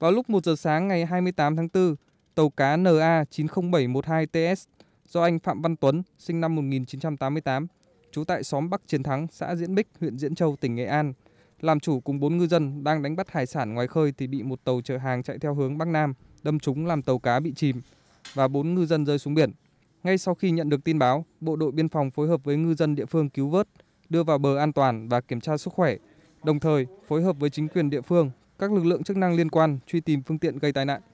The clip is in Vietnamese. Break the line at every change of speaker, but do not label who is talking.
Vào lúc 1 giờ sáng ngày 28 tháng 4, tàu cá NA 90712TS do anh Phạm Văn Tuấn, sinh năm 1988, trú tại xóm Bắc Chiến Thắng, xã Diễn Bích, huyện Diễn Châu, tỉnh Nghệ An, làm chủ cùng bốn ngư dân đang đánh bắt hải sản ngoài khơi thì bị một tàu chở hàng chạy theo hướng Bắc Nam đâm trúng làm tàu cá bị chìm và bốn ngư dân rơi xuống biển. Ngay sau khi nhận được tin báo, bộ đội biên phòng phối hợp với ngư dân địa phương cứu vớt, đưa vào bờ an toàn và kiểm tra sức khỏe. Đồng thời, phối hợp với chính quyền địa phương các lực lượng chức năng liên quan truy tìm phương tiện gây tai nạn